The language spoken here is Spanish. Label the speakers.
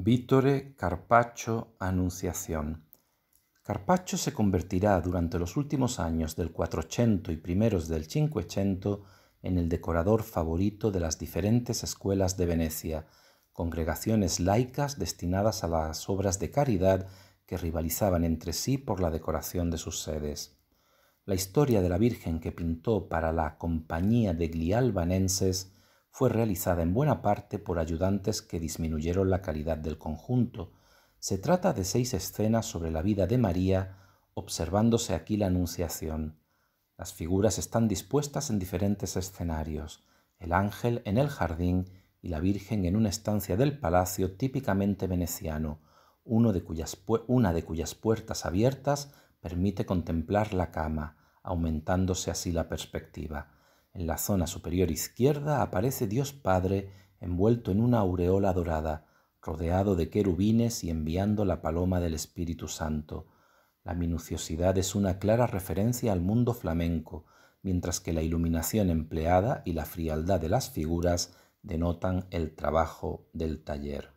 Speaker 1: Vítore Carpaccio Anunciación. Carpaccio se convertirá durante los últimos años del 400 y primeros del 500 en el decorador favorito de las diferentes escuelas de Venecia, congregaciones laicas destinadas a las obras de caridad que rivalizaban entre sí por la decoración de sus sedes. La historia de la Virgen que pintó para la Compañía de Glialbanenses fue realizada en buena parte por ayudantes que disminuyeron la calidad del conjunto. Se trata de seis escenas sobre la vida de María, observándose aquí la Anunciación. Las figuras están dispuestas en diferentes escenarios, el ángel en el jardín y la Virgen en una estancia del palacio típicamente veneciano, una de cuyas puertas abiertas permite contemplar la cama, aumentándose así la perspectiva. En la zona superior izquierda aparece Dios Padre envuelto en una aureola dorada, rodeado de querubines y enviando la paloma del Espíritu Santo. La minuciosidad es una clara referencia al mundo flamenco, mientras que la iluminación empleada y la frialdad de las figuras denotan el trabajo del taller.